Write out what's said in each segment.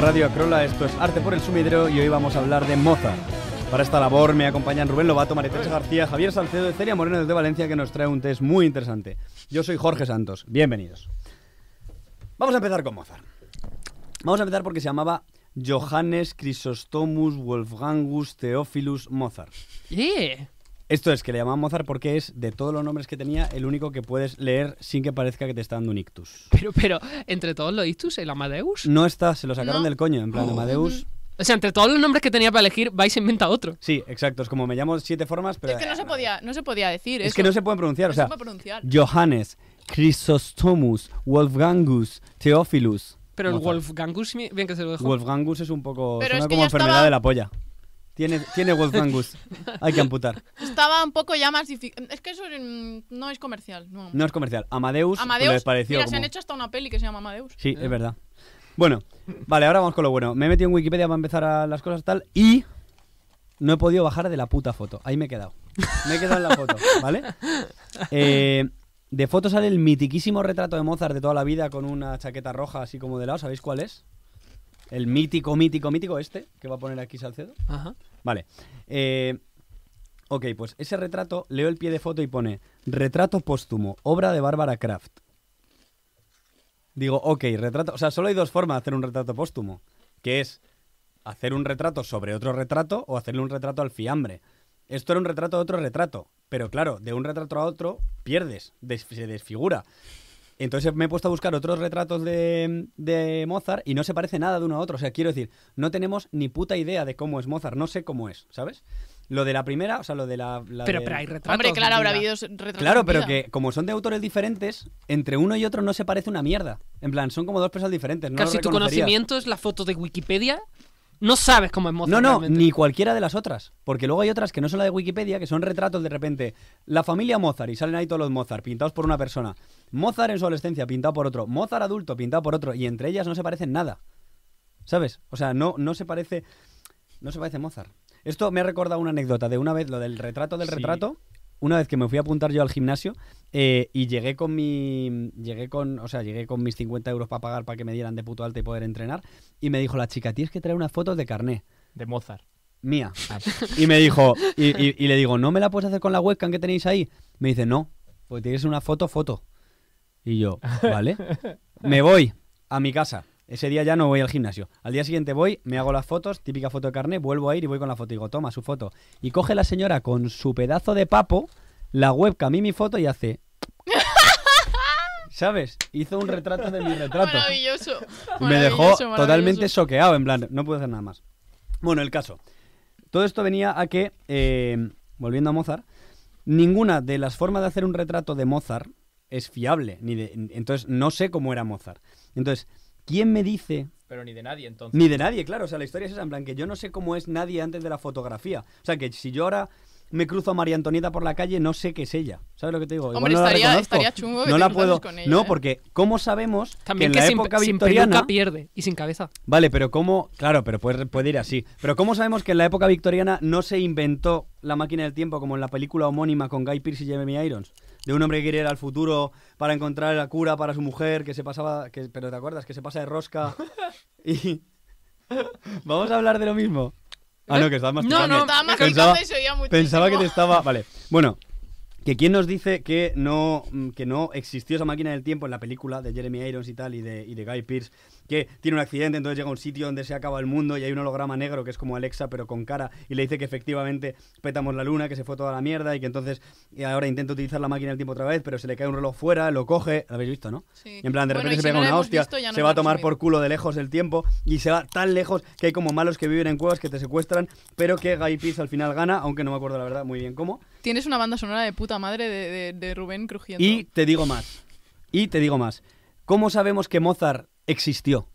Radio Acrola, esto es Arte por el Sumidero y hoy vamos a hablar de Mozart. Para esta labor me acompañan Rubén Lobato, María García, Javier Salcedo y Celia Moreno desde Valencia que nos trae un test muy interesante. Yo soy Jorge Santos, bienvenidos. Vamos a empezar con Mozart. Vamos a empezar porque se llamaba Johannes Chrysostomus Wolfgangus Theophilus Mozart. ¡Eh! Esto es que le llamaban Mozart porque es de todos los nombres que tenía el único que puedes leer sin que parezca que te está dando un ictus. Pero, pero, entre todos los ictus, el Amadeus. No está, se lo sacaron del coño, en plan, oh. Amadeus. O sea, entre todos los nombres que tenía para elegir, vais a e inventar otro. Sí, exacto. Es como me llamo siete formas, pero. Es que no se podía, no se podía decir. Es que no se pueden pronunciar. o sea, se puede pronunciar. Johannes, Chrysostomus, Wolfgangus, Theophilus. Pero el Wolfgangus, bien que se lo Wolfgangus es un poco. suena como enfermedad de la polla. Tiene, tiene Hay que amputar. Estaba un poco ya más difícil. Es que eso no es comercial. No, es comercial. Amadeus, pues, Amadeus. pareció se han hecho hasta una peli que se llama Amadeus. Sí, es ah. verdad. Bueno, vale, ahora vamos con lo bueno. Me he metido en Wikipedia para empezar a las cosas tal y no he podido bajar de la puta foto. Ahí me he quedado. Me he quedado en la foto, ¿vale? Eh, de foto sale el mitiquísimo retrato de Mozart de toda la vida con una chaqueta roja así como de lado. ¿Sabéis cuál es? El mítico, mítico, mítico este, que va a poner aquí Salcedo. Ajá. Vale. Eh, ok, pues ese retrato, leo el pie de foto y pone retrato póstumo, obra de Bárbara Kraft. Digo, ok, retrato. O sea, solo hay dos formas de hacer un retrato póstumo, que es hacer un retrato sobre otro retrato o hacerle un retrato al fiambre. Esto era un retrato de otro retrato, pero claro, de un retrato a otro pierdes, se desfigura. Entonces me he puesto a buscar otros retratos de, Mozart y no se parece nada de uno a otro. O sea, quiero decir, no tenemos ni puta idea de cómo es Mozart, no sé cómo es, ¿sabes? Lo de la primera, o sea, lo de la. pero, pero hay retratos. claro, habrá retratos. Claro, pero que como son de autores diferentes, entre uno y otro no se parece una mierda. En plan, son como dos personas diferentes. Casi tu conocimiento es la foto de Wikipedia no sabes cómo es Mozart. No, no, ni cualquiera de las otras. Porque luego hay otras que no son la de Wikipedia, que son retratos de repente. La familia Mozart, y salen ahí todos los Mozart, pintados por una persona. Mozart en su adolescencia, pintado por otro. Mozart adulto, pintado por otro. Y entre ellas no se parecen nada. ¿Sabes? O sea, no, no se parece. No se parece Mozart. Esto me ha recordado una anécdota de una vez, lo del retrato del retrato. Una vez que me fui a apuntar yo al gimnasio, eh, y llegué con mi. Llegué con. O sea, llegué con mis 50 euros para pagar para que me dieran de puto alta y poder entrenar. Y me dijo la chica, tienes que traer una foto de carné. De Mozart. Mía. Ah. y me dijo, y, le digo, ¿no me la puedes hacer con la webcam que tenéis ahí? Me dice, no, pues tienes una foto, foto. Y yo, vale. me voy a mi casa. Ese día ya no voy al gimnasio. Al día siguiente voy, me hago las fotos, típica foto de carne, vuelvo a ir y voy con la foto. Y digo, toma su foto. Y coge la señora con su pedazo de papo la web y mi foto y hace. ¿Sabes? Hizo un retrato de mi retrato. Maravilloso. me dejó totalmente soqueado, en plan, no puedo hacer nada más. Bueno, el caso. Todo esto venía a que, eh, volviendo a Mozart, ninguna de las formas de hacer un retrato de Mozart es fiable. Ni de, entonces, no sé cómo era Mozart. Entonces, ¿quién me dice pero ni de nadie, entonces. Ni de nadie, claro. O sea, la historia es esa, en plan, que yo no sé cómo es nadie antes de la fotografía. O sea, que si yo ahora me cruzo a María Antonieta por la calle, no sé qué es ella. ¿Sabes lo que te digo? no estaría, la chungo. no la puedo. no, ¿eh? porque ¿cómo sabemos También que la época victoriana. pierde y sin cabeza. Vale, pero ¿cómo. Claro, pero puede, puede ir así. Pero ¿cómo sabemos que en la época victoriana no se inventó la máquina del tiempo como en la película homónima con Guy Pearce y Jeremy Irons? de un hombre que quiere ir al futuro para encontrar la cura para su mujer, que se pasaba, que, pero ¿te acuerdas? Que se pasa de rosca. y... Vamos a hablar de lo mismo. Ah, no, eh, que estaba más No, no, estaba más pensaba, y se oía mucho. Pensaba que te estaba... Vale, bueno, que quién nos dice que no, mm, que no existió esa máquina del tiempo en la película de Jeremy Irons y tal, y de, y de Guy Pierce, que tiene un accidente, entonces llega a un sitio donde se acaba el mundo y hay un holograma negro que es como Alexa, pero con cara, y le dice que efectivamente petamos la luna, que se fue toda la mierda, y que entonces ahora intenta utilizar la máquina del tiempo otra vez, pero se le cae un reloj fuera, lo coge, lo habéis visto, ¿no? en plan, de repente se pega una hostia, se va a tomar por culo de lejos el tiempo, y se va tan lejos que hay como malos que viven en cuevas que te secuestran, pero que Guy Pierce al final gana, aunque no me acuerdo la verdad muy bien cómo. Tienes una banda sonora de puta madre de, Rubén crujiendo. Y te digo más. Y te digo más. ¿Cómo sabemos que Mozart existió?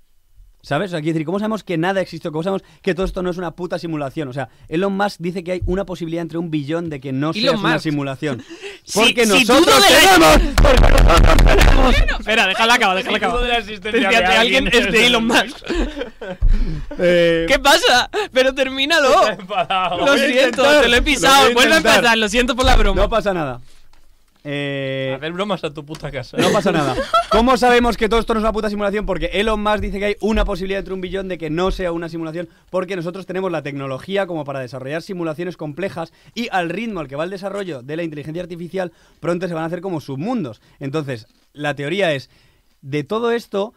¿Sabes? O sea, decir, ¿cómo sabemos que nada existe? ¿Cómo sabemos que todo esto no es una puta simulación? O sea, Elon Musk dice que hay una posibilidad entre un billón de que no sea una simulación. Porque si, nosotros si tenemos, porque tenemos. Espera, déjala acabar, déjala acabar. De la existencia de alguien, es de Elon Musk. Eh, ¿Qué pasa? Pero termínalo. Lo siento, te lo he pisado. Vuelve a empezar, lo siento por la broma. No pasa nada. Eh, Hacer bromas a tu puta casa. No pasa nada. ¿Cómo sabemos que todo esto no es una puta simulación? Porque Elon Musk dice que hay una posibilidad entre un billón de que no sea una simulación, porque nosotros tenemos la tecnología como para desarrollar simulaciones complejas y al ritmo al que va el desarrollo de la inteligencia artificial, pronto se van a hacer como submundos. Entonces, la teoría es, de todo esto,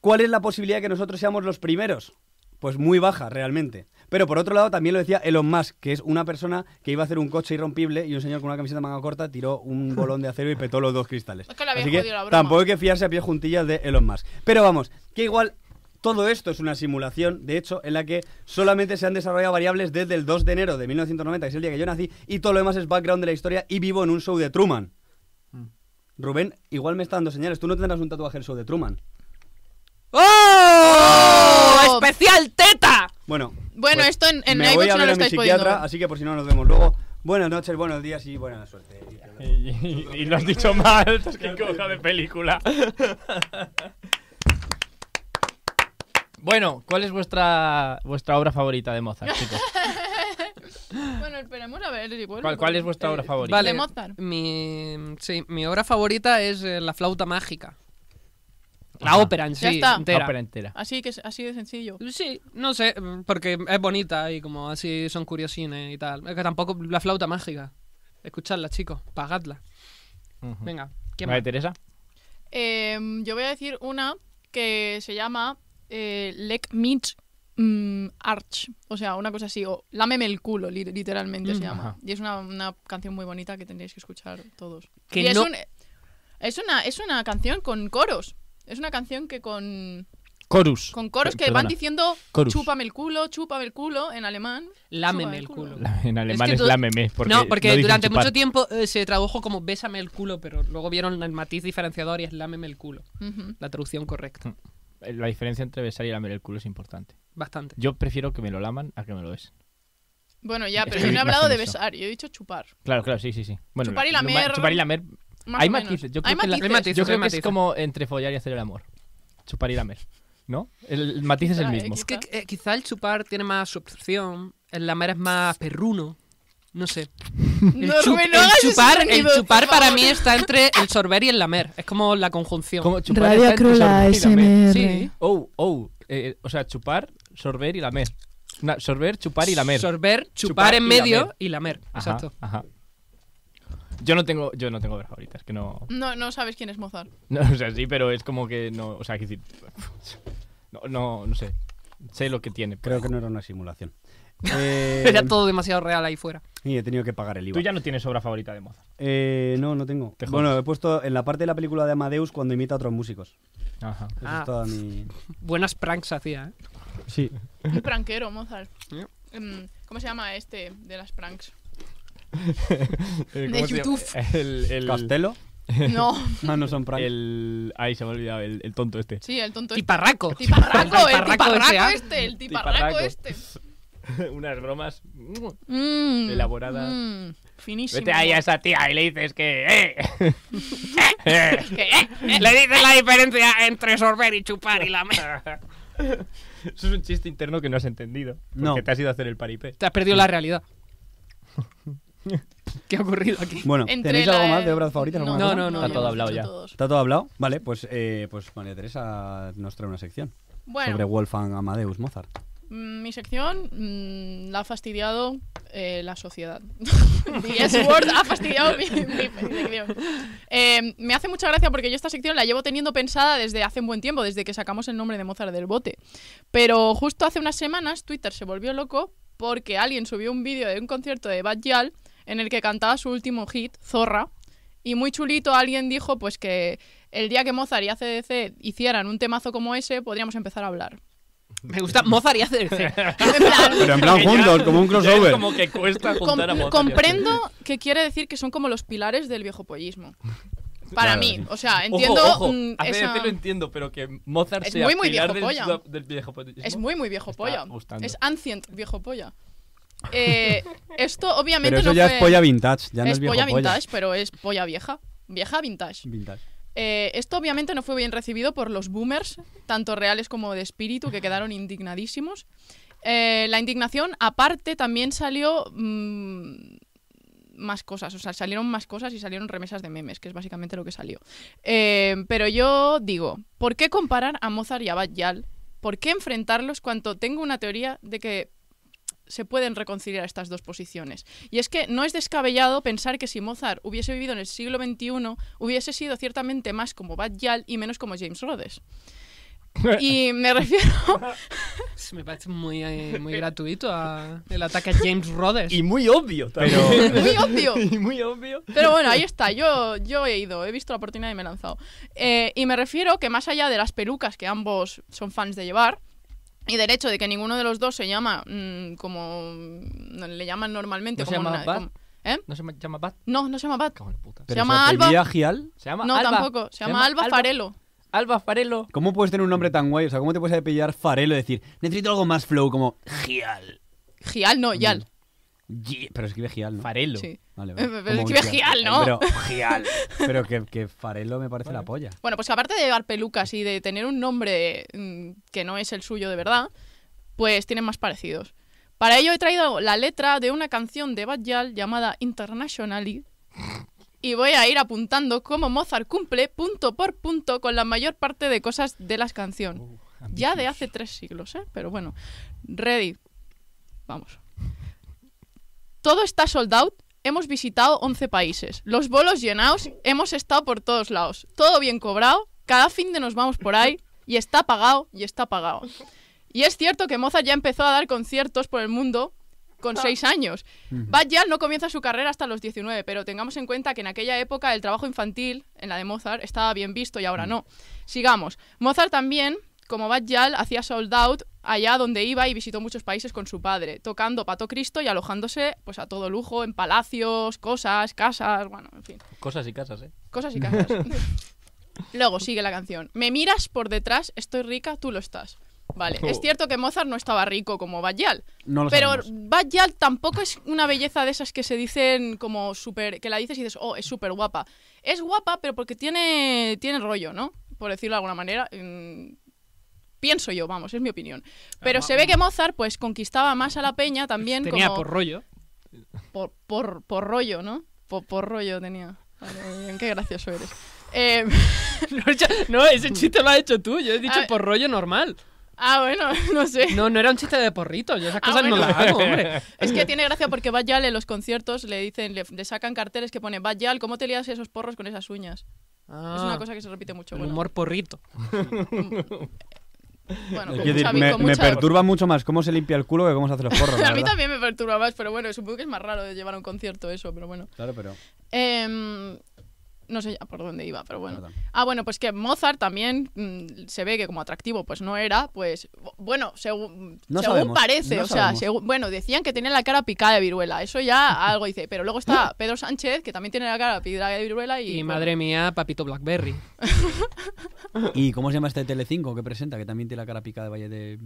¿cuál es la posibilidad de que nosotros seamos los primeros? pues muy baja realmente. Pero por otro lado también lo decía Elon Musk, que es una persona que iba a hacer un coche irrompible y un señor con una camiseta manga corta tiró un bolón de acero y petó los dos cristales. tampoco hay que fiarse a pie juntillas de Elon Musk. Pero vamos, que igual todo esto es una simulación, de hecho, en la que solamente se han desarrollado variables desde el 2 de enero de 1990, que es el día que yo nací, y todo lo demás es background de la historia y vivo en un show de Truman. Mm. Rubén, igual me está dando señales. Tú no tendrás un tatuaje en show de Truman. ¡Oh! ¡Oh! ¡Especial teta! Bueno. Bueno, pues esto en, en no lo estáis psiquiatra, Así que por si no nos vemos luego. Buenas noches, buenos días y buena suerte. Y, no has dicho mal, que cosa de película. bueno, ¿cuál es vuestra vuestra obra favorita de Mozart, chicos? bueno, esperemos a ver. Si ¿Cuál, ¿Cuál, es vuestra eh, obra favorita? Vale, Mozart. Mi, sí, mi obra favorita es eh, La flauta mágica. La ópera en sí, entera. Así, que, así de sencillo. Sí, no sé, mm, porque es bonita y como así son curiosines y tal. que tampoco la flauta mágica. Escuchadla, chicos, pagadla. Venga, qué Teresa. Em, yo voy a decir una que se llama eh, Meet mm, Arch. O sea, una cosa así. O Lámeme el culo, literalmente se mm. llama. Y es una, canción muy bonita que tendréis que escuchar todos. Que es, es una, es una canción con coros. Es una canción que con. Chorus. Con coros que van diciendo chúpame el culo, chúpame el culo en alemán. Lámeme el culo. En alemán Es lámeme. no, porque durante mucho tiempo eh, se tradujo como bésame el culo, pero luego vieron el matiz diferenciador y es lámeme el culo. La traducción correcta. Mm. Eh, la diferencia entre besar y lamer el culo es importante. Bastante. Yo prefiero que me lo laman a que me lo besen. Bueno, ya, pero yo no he hablado de besar, yo he dicho chupar. Claro, claro, sí, sí, sí. Chupar y lamer hay matices. Yo creo, que, es como entre follar y hacer el amor. Chupar y lamer. ¿No? El, matiz es el mismo. Eh, es que eh, quizá el chupar tiene más absorción el lamer es más perruno. No sé. El, chupar, para mí está entre el sorber y el lamer. Es como la conjunción. Como chupar Radio Sí. Oh, oh. Eh, o sea, chupar, sorber y lamer. sorber, chupar y lamer. Sorber, chupar, en medio y lamer. Exacto. Ajá. Yo no tengo, yo no tengo obras favoritas, que no. No, no sabes quién es Mozart. o sea, sí, pero es como que no. O sea, que decir. No, no, no sé. Sé lo que tiene. Creo que no era una simulación. Eh, era todo demasiado real ahí fuera. Y he tenido que pagar el IVA. Tú ya no tienes obra favorita de Mozart. Eh, no, no tengo. Bueno, he puesto en la parte de la película de Amadeus cuando imita a otros músicos. Ajá. Eso ah. Buenas pranks hacía, ¿eh? Sí. Un pranquero, Mozart. Mm, ¿Cómo se llama este de las pranks? Eh, de YouTube. Eh, el, ¿Castelo? No. no, ah, no son pranks. El... Ahí se me ha olvidado, el, tonto este. Sí, el tonto este. Tiparraco. Tiparraco, el tiparraco este. El tiparraco este. Unas bromas mm, mm, elaboradas. Mm, finísimas. Vete ahí a esa tía y le dices que. Eh, le dices la diferencia entre sorber y chupar y la. Eso es un chiste interno que no has entendido. Porque te has ido a hacer el paripé. Te has perdido la realidad. ¿Qué ha ocurrido aquí? Bueno, ¿tenéis algo más de obras favoritas? No, no, no, Está todo hablado ya. Está todo hablado. Vale, pues, eh, pues María Teresa nos trae una sección sobre Wolfgang Amadeus Mozart. Mm, mi sección mm, la ha fastidiado eh, la sociedad. Mi Word ha fastidiado mi, sección. Eh, me hace mucha gracia porque yo esta sección la llevo teniendo pensada desde hace un buen tiempo, desde que sacamos el nombre de Mozart del bote. Pero justo hace unas semanas Twitter se volvió loco porque alguien subió un vídeo de un concierto de Bad Yal en el que cantaba su último hit, Zorra, y muy chulito alguien dijo pues que el día que Mozart y ACDC hicieran un temazo como ese, podríamos empezar a hablar. Me gusta Mozart y ACDC. Pero en plan juntos, como un crossover. que Comprendo que quiere decir que son como los pilares del viejo pollismo. Para mí, o sea, entiendo. Ojo, A lo entiendo, pero que Mozart es sea muy, muy viejo del, polla. viejo Es muy, muy viejo polla. Es ancient viejo polla. Eh, esto obviamente pero eso no ya fue... es polla vintage, es, polla vintage, pero es polla vieja, vieja vintage. Eh, esto obviamente no fue bien recibido por los boomers, tanto reales como de espíritu, que quedaron indignadísimos. Eh, la indignación, aparte, también salió mm, más cosas, o sea, salieron más cosas y salieron remesas de memes, que es básicamente lo que salió. pero yo digo, ¿por qué comparar a Mozart y a Bad ¿Por qué enfrentarlos cuando tengo una teoría de que se pueden reconciliar estas dos posiciones. Y es que no es descabellado pensar que si Mozart hubiese vivido en el siglo XXI, hubiese sido ciertamente más como Bad Yal y menos como James Rhodes. Y me refiero. me parece muy, eh, muy gratuito el ataque a James Rhodes. Y muy obvio también. Pero... muy obvio. Y muy obvio. Pero bueno, ahí está. Yo, yo he ido, he visto la oportunidad y me he lanzado. Eh, y me refiero que más allá de las pelucas que ambos son fans de llevar, y derecho de que ninguno de los dos se llama mm, como mm, le llaman normalmente. ¿No como se llama una, ¿eh? ¿No se llama Bat? No, no se llama Pat. ¿Se llama Alba? Gial? ¿Se llama no, tampoco. Se, llama, Alba, Farelo. Alba Farelo. ¿Cómo puedes tener un nombre tan guay? O sea, ¿cómo te puedes apellidar Farelo y decir, necesito algo más flow como Gial? Gial, no, mm. Yal pero escribe Gial, ¿no? Farelo. Vale, Pero escribe Gial, ¿no? Pero Gial. Pero que, que Farelo me parece la polla. Bueno, pues aparte de llevar pelucas y de tener un nombre mm, que no es el suyo de verdad, pues tienen más parecidos. Para ello he traído la letra de una canción de Bajal llamada Internationally. Y voy a ir apuntando cómo Mozart cumple punto por punto con la mayor parte de cosas de las canciones. Uh, ya de hace tres siglos, ¿eh? Pero bueno. Ready. Vamos. Todo está sold out. Hemos visitado 11 países. Los bolos llenados. Hemos estado por todos lados. Todo bien cobrado. Cada fin de nos vamos por ahí. Y está pagado. Y está pagado. Y es cierto que Mozart ya empezó a dar conciertos por el mundo con 6 ah. años. Bad no comienza su carrera hasta los 19, pero tengamos en cuenta que en aquella época el trabajo infantil, en la de Mozart, estaba bien visto y ahora mm. no. Sigamos. Mozart también como Batyal, hacía sold out allá donde iba y visitó muchos países con su padre, tocando Pato Cristo y alojándose pues a todo lujo en palacios, cosas, casas, bueno, en fin. Cosas y casas, ¿eh? Cosas y casas. Luego sigue la canción. Me miras por detrás, estoy rica, tú lo estás. Vale, es oh. cierto que Mozart no estaba rico como Batyal. no pero Bajal tampoco es una belleza de esas que se dicen como súper, que la dices y dices, oh, es súper guapa. Es guapa, pero porque tiene, tiene rollo, ¿no? Por decirlo de alguna manera, Pienso yo, vamos, es mi opinión. Ah, Pero se ve que Mozart pues conquistaba más a la peña también. Tenía por rollo. Por, por, rollo, ¿no? Por, rollo tenía. Vale, qué gracioso eres. Em, no, ese chiste lo has hecho tú, yo he dicho ah, por rollo normal. Ah, bueno, no sé. No, no era un chiste de porrito, yo esas ah, cosas no las hago, hombre. Es que tiene gracia porque Bajal en los conciertos le dicen, le, sacan carteles que pone Bajal, ¿cómo te lías esos porros con esas uñas? es una cosa que se repite mucho. El humor porrito. Mm, bueno, me, perturba mucho más cómo se limpia el culo que cómo se hace los porros. a mí también me perturba más, pero bueno, supongo que es más raro de llevar a un concierto eso, pero bueno. Claro, pero. Em, no sé ya por dónde iba, pero bueno. Ah, bueno, pues que Mozart también mm, se ve que como atractivo pues no era, pues bueno, según, según parece, o sea, bueno, decían que tenía la cara picada de viruela, eso ya algo dice, pero luego está Pedro Sánchez, que también tiene la cara picada de viruela y... madre mía, papito Blackberry. ¿Y cómo se llama este Telecinco que presenta, que también tiene la cara picada de Valle de...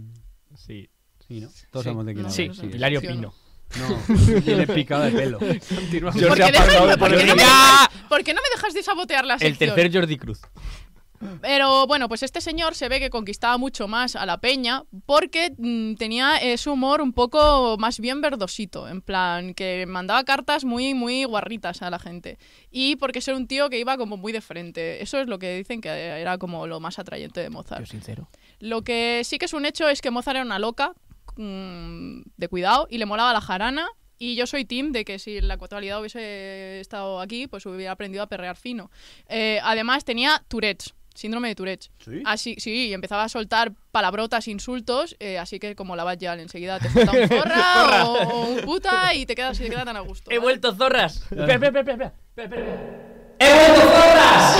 Sí. Sí, ¿no? Todos de Sí, Pino. No, tiene picado el pelo. ¿Por, qué no me dejas- de sabotear la El tercer Jordi Cruz. Pero bueno, pues este señor se ve que conquistaba mucho más a la peña porque mm, tenía ese su humor un poco más bien verdosito, en plan que mandaba cartas muy, muy guarritas a la gente. Y porque era un tío que iba como muy de frente. Eso es lo que dicen que era como lo más atrayente de Mozart. sincero. Lo que sí que es un hecho es que Mozart era una loca Mm, de cuidado y le molaba la jarana. Y yo soy team de que si la actualidad hubiese estado aquí, pues hubiera aprendido a perrear fino. Eh, además, tenía Tourette's síndrome de Tourette. ¿Sí? Así, sí, y empezaba a soltar palabrotas, insultos, eh, así que como la vas enseguida te falta un zorra, O, un puta y te quedas, y te queda tan a gusto. ¡He vuelto zorras! ¡He vuelto zorras!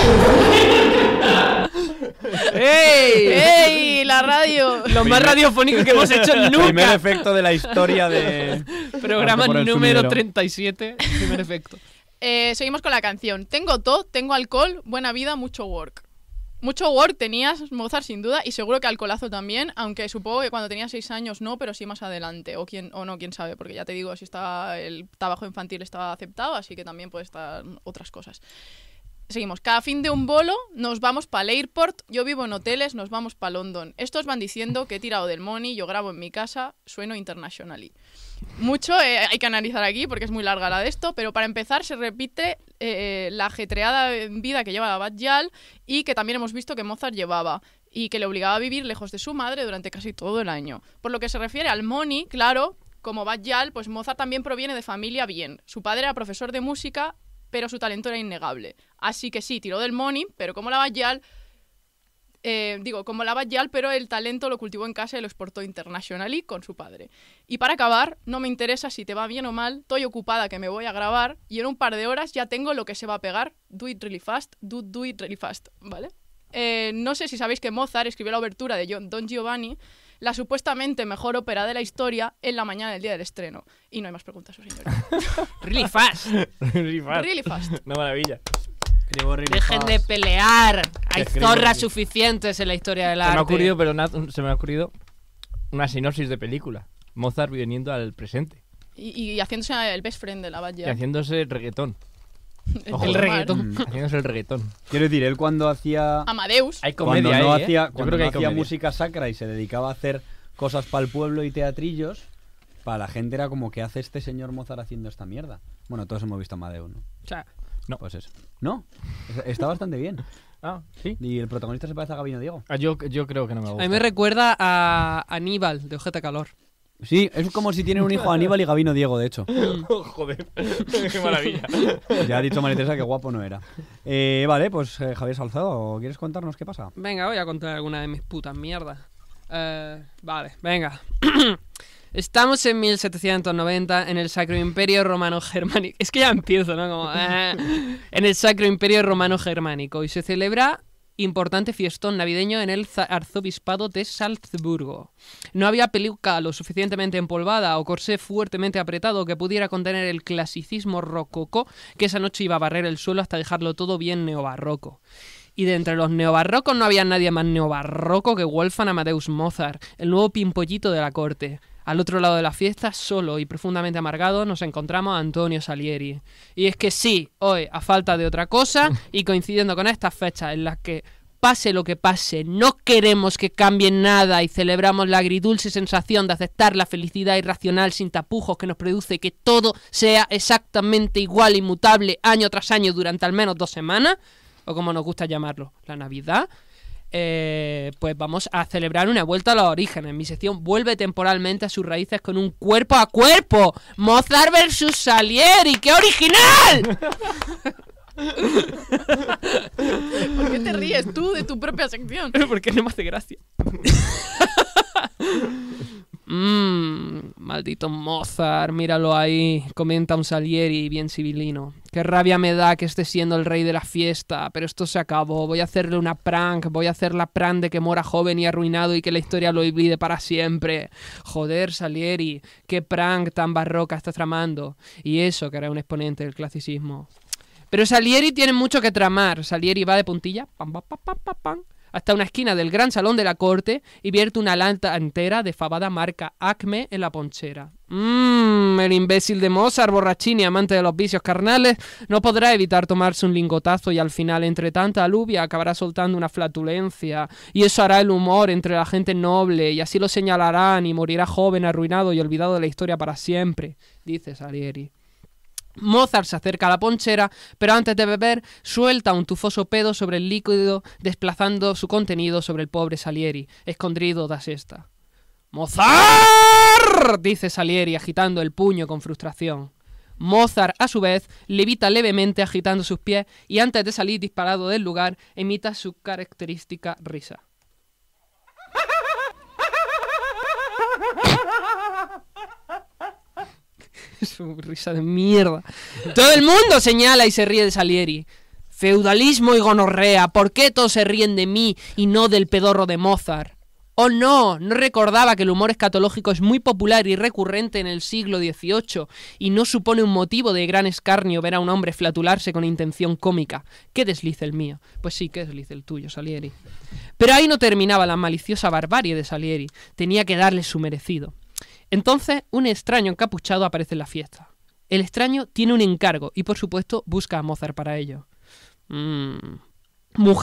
¡Ey! ¡Ey! La radio. Lo más radiofónico que hemos hecho nunca. Primer efecto de la historia de. Programa número 37. Primer efecto. Eh, seguimos con la canción. Tengo todo, tengo alcohol, buena vida, mucho work. Mucho work tenías, Mozart, sin duda, y seguro que alcoholazo también, aunque supongo que cuando tenía seis años no, pero sí más adelante, o, quién, o no, quién sabe, porque ya te digo, si está el trabajo infantil estaba aceptado, así que también puede estar otras cosas seguimos. Cada fin de un bolo nos vamos para el airport. Yo vivo en hoteles, nos vamos para London. Estos van diciendo que he tirado del money, yo grabo en mi casa, sueno internationally. Mucho eh, hay que analizar aquí porque es muy larga la de esto, pero para empezar se repite eh, eh, la ajetreada vida que lleva la Yal y que también hemos visto que Mozart llevaba y que le obligaba a vivir lejos de su madre durante casi todo el año. Por lo que se refiere al money, claro, como Bad Yal, pues Mozart también proviene de familia bien. Su padre era profesor de música pero su talento era innegable. Así que sí, tiró del money, pero como la Yal eh, digo, como la Yal, pero el talento lo cultivó en casa y lo exportó internacionalmente con su padre. Y para acabar, no me interesa si te va bien o mal, estoy ocupada que me voy a grabar y en un par de horas ya tengo lo que se va a pegar. Do it really fast, do, it really fast, ¿vale? Eh, no sé si sabéis que Mozart escribió la obertura de Don Giovanni la supuestamente mejor ópera de la historia en la mañana del día del estreno. Y no hay más preguntas, señor. really fast. really fast. Really fast. Una maravilla. Dejen de pelear. Hay zorras suficientes en la historia del se Me ha ocurrido, pero se me ha ocurrido una sinopsis de película. Mozart viniendo al presente. Y, haciéndose el best friend de la Valle. Y haciéndose reggaetón. el reggaetón. Mm. el reggaetón. Quiero decir, él cuando hacía. Amadeus. cuando no ¿eh? hacía, hacía música sacra y se dedicaba a hacer cosas para el pueblo y teatrillos, para la gente era como que hace este señor Mozart haciendo esta mierda. Bueno, todos hemos visto Amadeus, ¿no? O sea, no. Pues eso. No, está bastante bien. Ah, sí. Y el protagonista se parece a Gabino Diego. Ah, yo, yo creo que no me gusta. A mí me recuerda a Aníbal de Ojeta Calor. Sí, es como si tienen un hijo Aníbal y Gabino Diego, de hecho. Mm. Joder, qué maravilla. Ya ha dicho María que guapo no era. Eh, vale, pues eh, Javier Salzado, ¿quieres contarnos qué pasa? Venga, voy a contar alguna de mis putas mierdas. Eh, vale, venga. Estamos en 1790 en el Sacro Imperio Romano Germánico. Es que ya empiezo, ¿no? en el Sacro Imperio Romano Germánico y se celebra importante fiestón navideño en el arzobispado de Salzburgo. No había peluca lo suficientemente empolvada o corsé fuertemente apretado que pudiera contener el clasicismo rococó que esa noche iba a barrer el suelo hasta dejarlo todo bien neobarroco. Y de entre los neobarrocos no había nadie más neobarroco que Wolfgang Amadeus Mozart, el nuevo pimpollito de la corte. Al otro lado de la fiesta, solo y profundamente amargado, nos encontramos a Antonio Salieri. Y es que sí, hoy, a falta de otra cosa, y coincidiendo con estas fechas en las que pase lo que pase, no queremos que cambie nada y celebramos la agridulce sensación de aceptar la felicidad irracional sin tapujos que nos produce que todo sea exactamente igual, inmutable, año tras año durante al menos dos semanas, o como nos gusta llamarlo, la Navidad, eh, pues vamos a celebrar una vuelta a los orígenes. Mi sección vuelve temporalmente a sus raíces con un cuerpo a cuerpo. Mozart versus Salieri, ¡qué original! ¿Por qué te ríes tú de tu propia sección? Porque no me hace gracia. Mmm, maldito Mozart, míralo ahí, comenta un Salieri bien civilino. Qué rabia me da que esté siendo el rey de la fiesta, pero esto se acabó. Voy a hacerle una prank, voy a hacer la prank de que mora joven y arruinado y que la historia lo olvide para siempre. Joder, Salieri, qué prank tan barroca está tramando. Y eso que era un exponente del clasicismo. Pero Salieri tiene mucho que tramar. Salieri va de puntilla, pam, pam, pam, pam, pam hasta una esquina del gran salón de la corte y vierte una lanta entera de fabada marca Acme en la ponchera. Mmm, el imbécil de Mozart, borrachín y amante de los vicios carnales, no podrá evitar tomarse un lingotazo y al final, entre tanta alubia, acabará soltando una flatulencia, y eso hará el humor entre la gente noble, y así lo señalarán y morirá joven, arruinado y olvidado de la historia para siempre, dice Salieri. Mozart se acerca a la ponchera, pero antes de beber suelta un tufoso pedo sobre el líquido, desplazando su contenido sobre el pobre Salieri, escondido de esta. ¡Mozart! dice Salieri agitando el puño con frustración. Mozart, a su vez, levita levemente agitando sus pies y antes de salir disparado del lugar, emita su característica risa. Su risa de mierda. Todo el mundo señala y se ríe de Salieri. Feudalismo y gonorrea, ¿por qué todos se ríen de mí y no del pedorro de Mozart? Oh no, no recordaba que el humor escatológico es muy popular y recurrente en el siglo XVIII y no supone un motivo de gran escarnio ver a un hombre flatularse con intención cómica. ¿Qué deslice el mío? Pues sí, qué deslice el tuyo, Salieri. Pero ahí no terminaba la maliciosa barbarie de Salieri, tenía que darle su merecido. Entonces, un extraño encapuchado aparece en la fiesta. El extraño tiene un encargo y, por supuesto, busca a Mozart para ello. Mmm.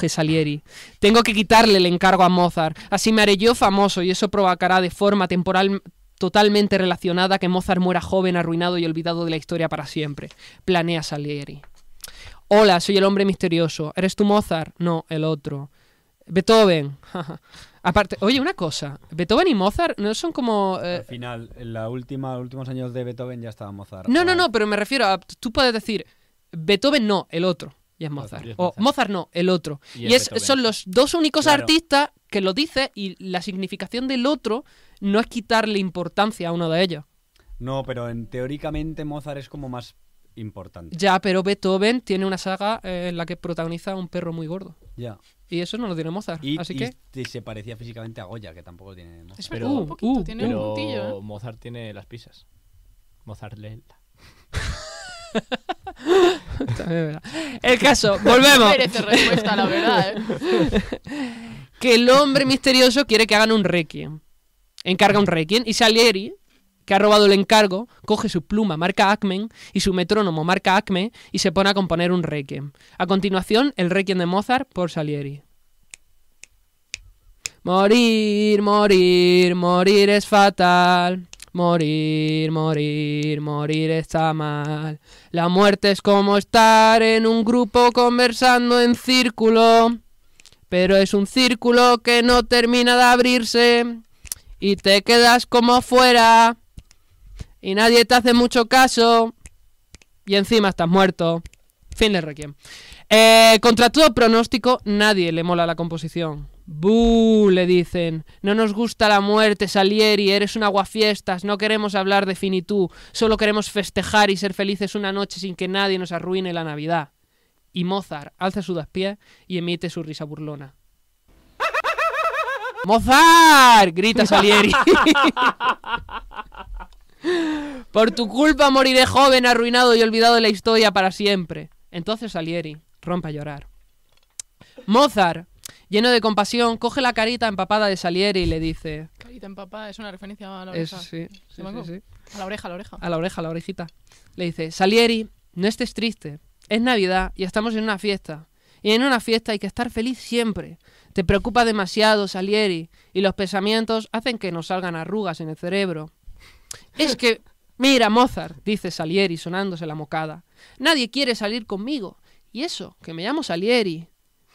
Salieri. Tengo que quitarle el encargo a Mozart. Así me haré yo famoso y eso provocará de forma temporal totalmente relacionada que Mozart muera joven, arruinado y olvidado de la historia para siempre. Planea Salieri. Hola, soy el hombre misterioso. ¿Eres tú Mozart? No, el otro. Beethoven. Aparte, oye, una cosa, Beethoven y Mozart no son como... Eh, Al final, en la última, últimos años de Beethoven ya estaba Mozart. No, no, no, pero me refiero a... Tú puedes decir, Beethoven no, el otro, y es pues Mozart. O Mozart no, el otro. Y, es, son los dos únicos artistas que lo dicen y la significación del otro no es quitarle importancia a uno de ellos. No, pero en, teóricamente Mozart es como más importante. Ya, pero Beethoven tiene una saga eh, en la que protagoniza a un perro muy gordo. Ya. Y eso no lo tiene Mozart. Y, así se parecía físicamente a Goya, que tampoco tiene pero, uh, tiene ¿eh? Mozart tiene las pisas. Mozart lee el caso, volvemos. respuesta, la verdad. ¿eh? que el hombre misterioso quiere que hagan un requiem. Encarga un requiem y Salieri que ha robado el encargo, coge su pluma marca Acmen y su metrónomo marca Acme y se pone a componer un requiem. A continuación, el requiem de Mozart por Salieri. Morir, morir, morir es fatal. Morir, morir, morir está mal. La muerte es como estar en un grupo conversando en círculo. Pero es un círculo que no termina de abrirse y te quedas como fuera y nadie te hace mucho caso y encima estás muerto. Fin de Requiem. Eh, contra todo pronóstico, nadie le mola la composición. ¡Bú! le dicen. No nos gusta la muerte, Salieri, eres un aguafiestas, no queremos hablar de finitud, solo queremos festejar y ser felices una noche sin que nadie nos arruine la Navidad. Y Mozart alza su pies y emite su risa burlona. ¡Mozart! grita Salieri. Por tu culpa moriré joven, arruinado y olvidado de la historia para siempre. Entonces Salieri rompe a llorar. Mozart, lleno de compasión, coge la carita empapada de Salieri y le dice... Carita empapada es una referencia a la oreja. sí, sí, a la oreja, a la oreja. A la oreja, la orejita. Le dice, Salieri, no estés triste. Es Navidad y estamos en una fiesta. Y en una fiesta hay que estar feliz siempre. Te preocupa demasiado, Salieri, y los pensamientos hacen que nos salgan arrugas en el cerebro. Es que, mira, Mozart, dice Salieri sonándose la mocada, nadie quiere salir conmigo. Y eso, que me llamo Salieri.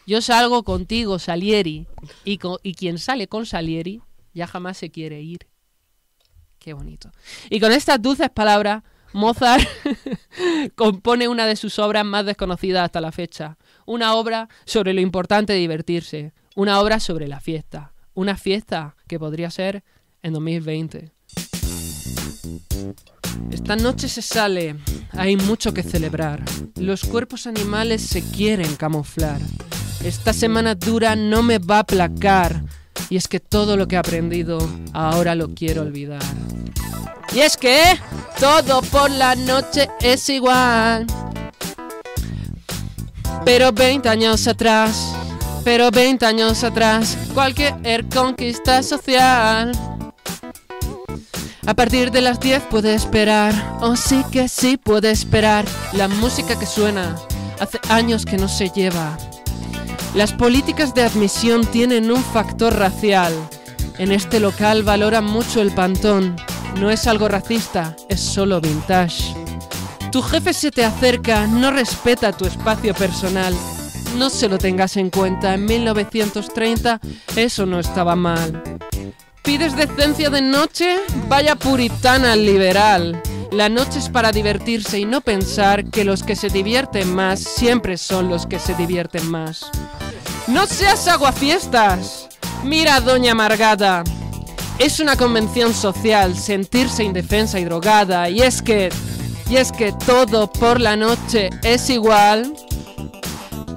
Yo salgo contigo, Salieri. Y, y quien sale con Salieri ya jamás se quiere ir. Qué bonito. Y con estas dulces palabras, Mozart compone una de sus obras más desconocidas hasta la fecha. Una obra sobre lo importante de divertirse. Una obra sobre la fiesta. Una fiesta que podría ser en 2020. Esta noche se sale, hay mucho que celebrar. Los cuerpos animales se quieren camuflar. Esta semana dura no me va a aplacar. Y es que todo lo que he aprendido ahora lo quiero olvidar. Y es que todo por la noche es igual. Pero 20 años atrás, pero 20 años atrás, cualquier conquista social. A partir de las 10 puede esperar, oh sí que sí puede esperar, la música que suena hace años que no se lleva. Las políticas de admisión tienen un factor racial. En este local valora mucho el pantón. No es algo racista, es solo vintage. Tu jefe se te acerca, no respeta tu espacio personal. No se lo tengas en cuenta, en 1930 eso no estaba mal. ¿Pides decencia de noche? Vaya puritana liberal. La noche es para divertirse y no pensar que los que se divierten más siempre son los que se divierten más. No seas aguafiestas. Mira, doña Margada. Es una convención social sentirse indefensa y drogada y es que y es que todo por la noche es igual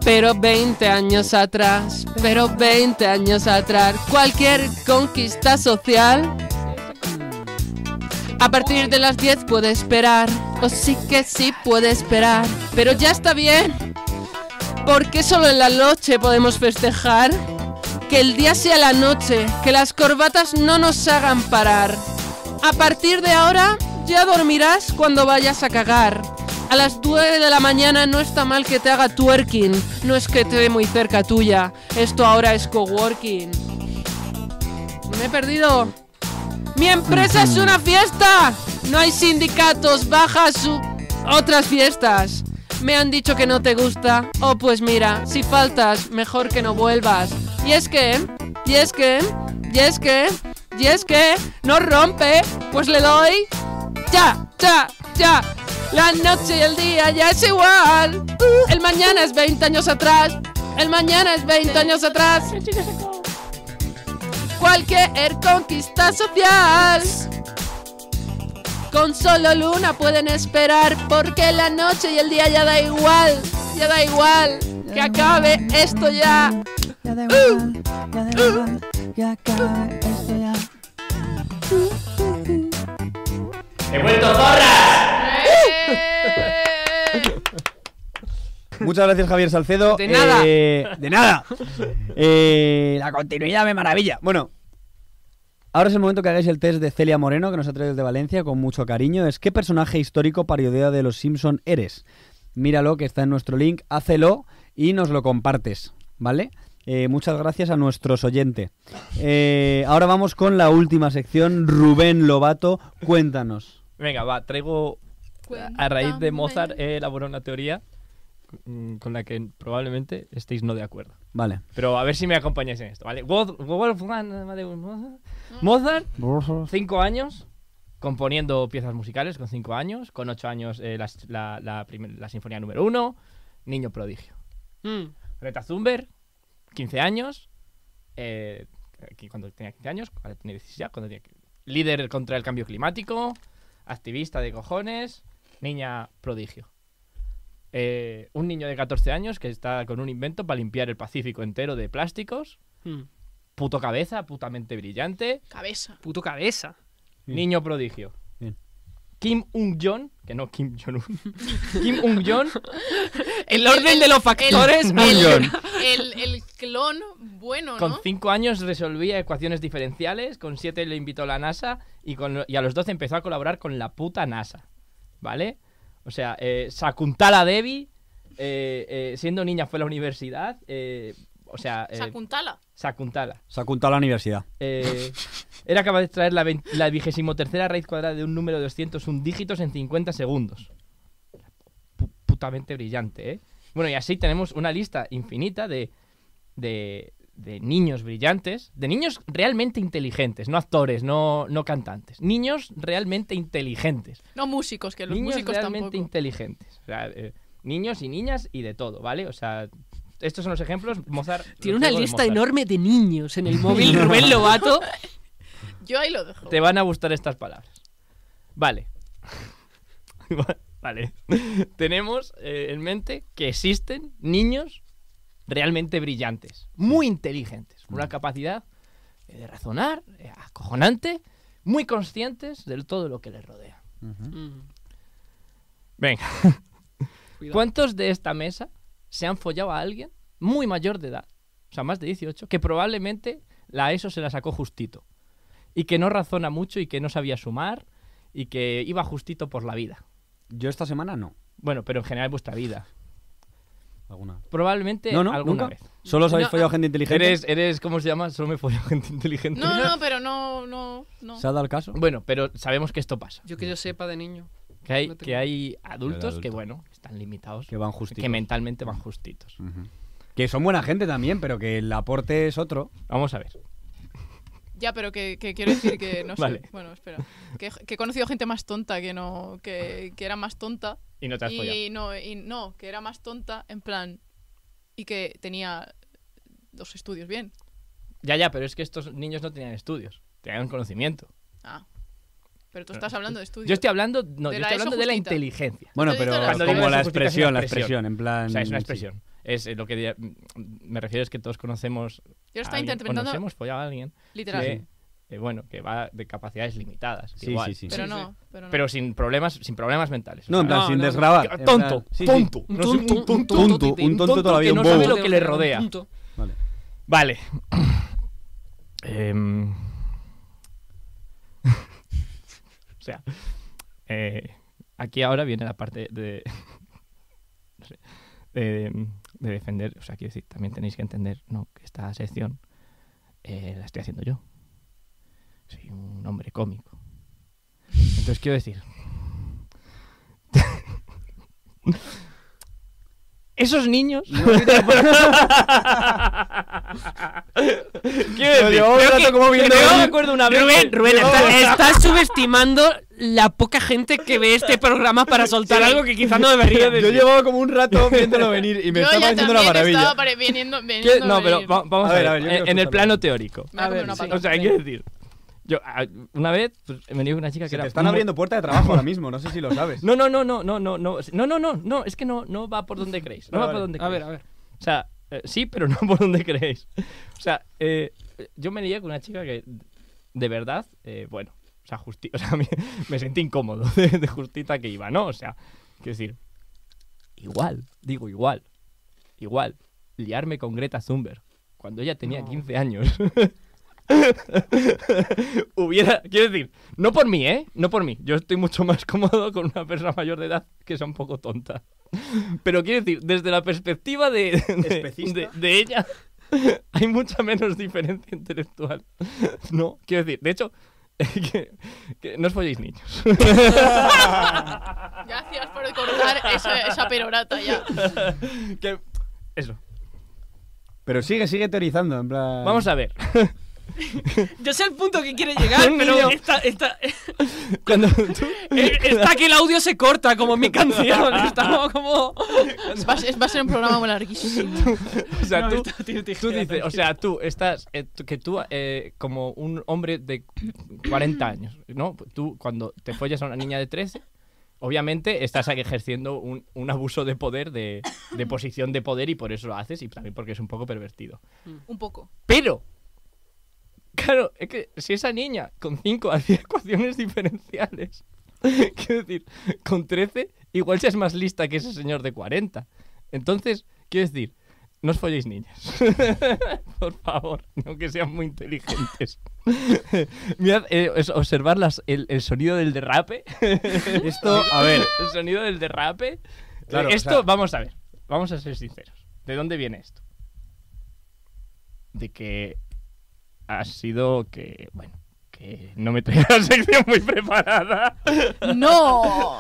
pero 20 años atrás, pero 20 años atrás, cualquier conquista social a partir de las 10 puede esperar, o sí que sí puede esperar, pero ya está bien, porque solo en la noche podemos festejar que el día sea la noche, que las corbatas no nos hagan parar. A partir de ahora ya dormirás cuando vayas a cagar. A las 9 de la mañana no está mal que te haga twerking, no es que te muy cerca tuya. Esto ahora es coworking. Me he perdido. Mi empresa es una fiesta. No hay sindicatos, bajas su... otras fiestas. Me han dicho que no te gusta. Oh, pues mira, si faltas, mejor que no vuelvas. Y es que, y es que, y es que, y es que, no rompe, pues le doy. Ya, ya, ya. La noche y el día ya es igual. El mañana es 20 años atrás. El mañana es 20 años atrás. Cualquier conquista social. Con solo luna pueden esperar porque la noche y el día ya da igual. Ya da igual. Que acabe esto ya. Ya da uh. igual. Ya da igual. acabe uh. esto ya. ¡He vuelto zorra! Muchas gracias, Javier Salcedo. De nada. Eh, de nada. Eh, la continuidad me maravilla. Bueno, Ahora es el momento que hagáis el test de Celia Moreno, que nos ha traído desde Valencia con mucho cariño. Es ¿qué personaje histórico parodia de los Simpson eres? Míralo, que está en nuestro link, hácelo y nos lo compartes, ¿vale? Eh, muchas gracias a nuestros oyentes. ahora vamos con la última sección. Rubén Lobato, cuéntanos. Venga, va, traigo... A raíz de Mozart he elaborado una teoría Mm, con la que probablemente estéis no de acuerdo. Vale. Pero a ver si me acompañáis en esto, ¿vale? Wolfgang mm. Mozart, cinco años componiendo piezas musicales con cinco años, con ocho años eh, la, sinfonía número uno, Niño Prodigio. Mm. Greta Thunberg, 15 eh, años, cuando tenía 15 años, líder contra el cambio climático, activista de cojones, niña prodigio. Eh, un niño de 14 años que está con un invento para limpiar el Pacífico entero de plásticos. Hmm. Puto cabeza, putamente brillante. Cabeza. Puto cabeza. Niño prodigio. Kim ung jong que no Kim Jong-un. Kim jong el orden de los factores. El, clon bueno, Con 5 años resolvía ecuaciones diferenciales, con 7 le invitó a la NASA y, y a los 12 empezó a colaborar con la puta NASA. ¿Vale? O sea, eh, Sakuntala Devi, eh, eh, siendo niña fue a la universidad. o sea, Sakuntala. Sakuntala. Sakuntala Universidad. era capaz de extraer la, la vigésimo tercera raíz cuadrada de un número de 201 dígitos en 50 segundos. putamente brillante, ¿eh? Bueno, y así tenemos una lista infinita de, de niños brillantes, de niños realmente inteligentes, no actores, no, cantantes, niños realmente inteligentes. No músicos, que los músicos realmente inteligentes. Eh, niños y niñas y de todo, ¿vale? O sea, estos son los ejemplos. Mozart. Tiene una lista enorme de niños en el móvil, Rubén Lobato. Yo ahí lo dejo. Te van a gustar estas palabras. Vale. vale. Tenemos eh, en mente que existen niños realmente brillantes, muy inteligentes, una mm. capacidad eh, de razonar eh, acojonante, muy conscientes de todo lo que les rodea. Venga. ¿Cuántos de esta mesa se han follado a alguien muy mayor de edad, o sea, más de 18, que probablemente la ESO se la sacó justito? Y que no razona mucho y que no sabía sumar y que iba justito por la vida. Yo esta semana no. Bueno, pero en general vuestra vida. ¿Alguna? Probablemente no, no, alguna vez. ¿Solo os habéis follado gente inteligente? Eres, eres, ¿cómo se llama? Solo me he follado gente inteligente. No, no, pero no, no, ¿Se ha dado el caso? Bueno, pero sabemos que esto pasa. Yo que yo sepa de niño. Que hay, que hay adultos que, bueno, están limitados. Que van justitos. Que mentalmente van justitos. Que son buena gente también, pero que el aporte es otro. Vamos a ver. Ya, pero que, quiero decir que no sé. Bueno, espera. Que, he conocido gente más tonta que no. que, que era más tonta y no te has No, y no, que era más tonta, en plan. Y que tenía dos estudios bien. Ya, ya, pero es que estos niños no tenían estudios, tenían conocimiento. Ah. Pero tú estás hablando de estudios. Yo estoy hablando, no, de yo estoy hablando de la inteligencia. Bueno, pero como la expresión, la expresión, en plan. O sea, es una expresión. Es eh, lo que me refiero es que todos conocemos. Yo estaba interpretando. Conocemos, follado a alguien. Literal. Eh, bueno, que va de capacidades limitadas. igual. Pero, sin problemas, sin problemas mentales. No, sin desgrabar. Tonto, tonto, un tonto, tonto, un todavía, que no sabe lo que le rodea. Vale. Vale. Em, o sea, eh, aquí ahora viene la parte de, de, defender, o sea, quiero también tenéis que entender, que esta sección eh, la estoy haciendo yo soy un hombre cómico. Entonces quiero decir... Esos niños. decir, me acuerdo una vez. Rubén, estás subestimando la poca gente que ve este programa para soltar algo que quizás no debería decir. Yo llevaba como un rato viéndolo venir y me estaba pareciendo una maravilla. no, pero vamos a, ver, en el plano teórico. O sea, quiero decir, yo, una vez, he me con una chica que Te están abriendo puerta de trabajo ahora mismo, no sé si lo sabes. No, no, no, no, no, no, no, no, no, no, no, es que no, no va por donde creéis. No va por donde creéis. A ver, a ver. O sea, sí, pero no por donde creéis. O sea, yo me lié con una chica que, de verdad, bueno, o sea, o sea me, sentí incómodo de, justita que iba, ¿no? O sea, quiero decir, igual, digo igual, igual, liarme con Greta Thunberg cuando ella tenía 15 años. hubiera, quiero decir, no por mí, ¿eh? No por mí. Yo estoy mucho más cómodo con una persona mayor de edad que sea un poco tonta. Pero quiero decir, desde la perspectiva de, de, ella, hay mucha menos diferencia intelectual. No, quiero decir, de hecho, que, no os folléis niños. Gracias por recordar esa, esa perorata ya. Que, eso. Pero sigue, sigue teorizando, en plan... Vamos a ver. Yo sé el punto que quiere llegar, pero está, eh, está, que el audio se corta, como mi canción. Estamos como. Va, a ser un programa muy larguísimo. o sea, tú, dices, o sea, tú estás. Eh, que tú, eh, como un hombre de 40 años, ¿no? Tú, cuando te follas a una niña de 13 obviamente estás ejerciendo un, abuso de poder, de, de, posición de poder y por eso lo haces y también porque es un poco pervertido. Un poco. Pero Claro, es que si esa niña con 5 hacía ecuaciones diferenciales, quiero decir, con 13 igual seas más lista que ese señor de 40. Entonces, quiero decir, no os folléis niñas. Por favor, que sean muy inteligentes. Mirad, eh, observar el, sonido del derrape. Esto, a ver. El sonido del derrape. esto, vamos a ver, vamos a ser sinceros. ¿De dónde viene esto? De que ha sido que, bueno, que no me traía la sección muy preparada. No,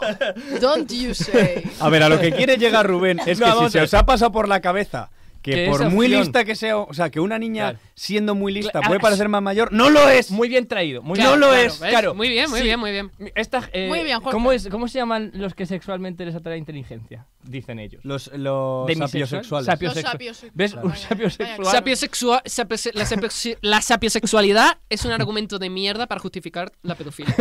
don't you say. A ver, a lo que quiere llegar Rubén es que si se os ha pasado por la cabeza que por muy lista que sea, o sea, que una niña siendo muy lista puede ah, parecer más mayor, no lo es. Muy bien traído. no lo es, claro. Muy bien, muy bien, muy bien. Eh, muy bien ¿cómo, es, ¿Cómo se llaman los que sexualmente les atrae inteligencia? Dicen ellos. Los, los sapiosexuales. ¿Ves? Un sapiosexual. la, sapiosexualidad es un argumento de mierda para justificar la pedofilia.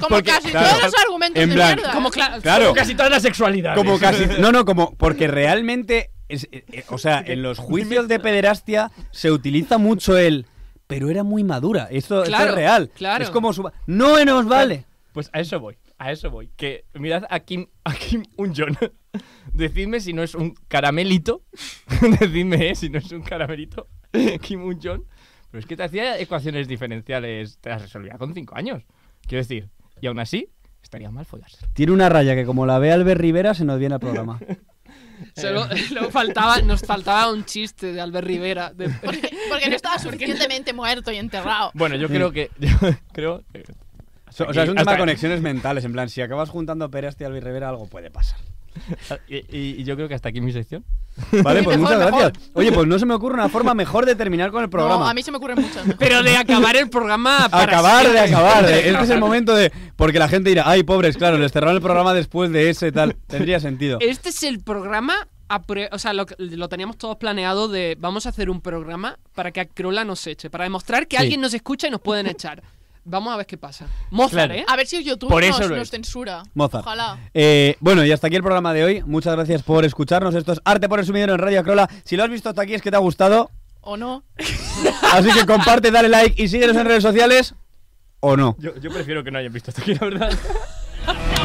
Como, casi todos los argumentos de mierda. Como, casi toda la sexualidad. Como casi. No, no, como porque realmente eh, eh, o sea, en los juicios de pederastia se utiliza mucho el. Pero era muy madura. Esto, es real. Claro. Es como su. No nos vale. Pues a eso voy. A eso voy. Que mirad a Kim, Un John. Decidme si no es un caramelito. Decidme eh, si no es un caramelito. Kim Un John. Pero es que te hacía ecuaciones diferenciales. Te las resolvía con cinco años. Quiero decir. Y aún así, estaría mal follarse. Tiene una raya que como la ve Albert Rivera se nos viene al programa. Solo, eh. faltaba, nos faltaba un chiste de Albert Rivera. Porque, no estaba suficientemente muerto y enterrado. Bueno, yo mm. creo que. creo O sea, es un tema de conexiones mentales. En plan, si acabas juntando Pérez y Albert Rivera, algo puede pasar. Ah, y, yo creo que hasta aquí mi sección. Vale, pues muchas gracias. Oye, pues no se me ocurre una forma mejor de terminar con el programa. No, a mí se me ocurren muchas. Pero de acabar el programa. acabar, de acabar. este es el momento de. Porque la gente dirá, ay, pobres, claro, les cerraron el programa después de ese tal. Tendría sentido. Este es el programa o sea, lo, teníamos todos planeado de vamos a hacer un programa para que Acrola nos eche, para demostrar que alguien nos escucha y nos pueden echar. Vamos a ver qué pasa. Mozart, ¿eh? A ver si YouTube nos, censura. Mozart. Ojalá. Eh, bueno, y hasta aquí el programa de hoy. Muchas gracias por escucharnos. Esto es Arte por el Sumidero en Radio Acrola. Si lo has visto hasta aquí es que te ha gustado. ¿O no? Así que comparte, dale like y síguenos en redes sociales. ¿O no? Yo, yo prefiero que no hayan visto hasta aquí, la verdad.